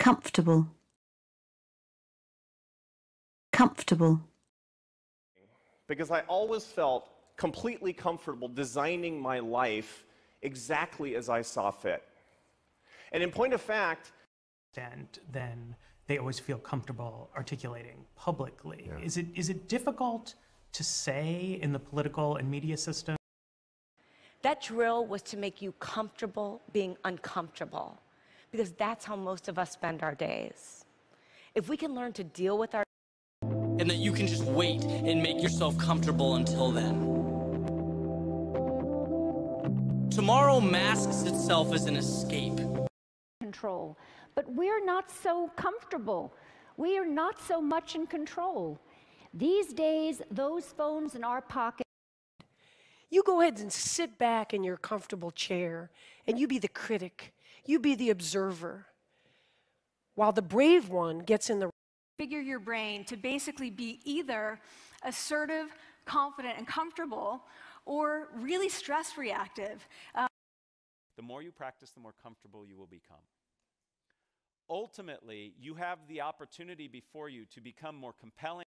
comfortable comfortable because i always felt completely comfortable designing my life exactly as i saw fit and in point of fact then they always feel comfortable articulating publicly yeah. is it is it difficult to say in the political and media system that drill was to make you comfortable being uncomfortable because that's how most of us spend our days. If we can learn to deal with our and that you can just wait and make yourself comfortable until then. Tomorrow masks itself as an escape. Control. But we're not so comfortable. We are not so much in control. These days, those phones in our pocket. You go ahead and sit back in your comfortable chair and you be the critic you be the observer while the brave one gets in the. Figure your brain to basically be either assertive, confident, and comfortable, or really stress reactive. Um, the more you practice, the more comfortable you will become. Ultimately, you have the opportunity before you to become more compelling.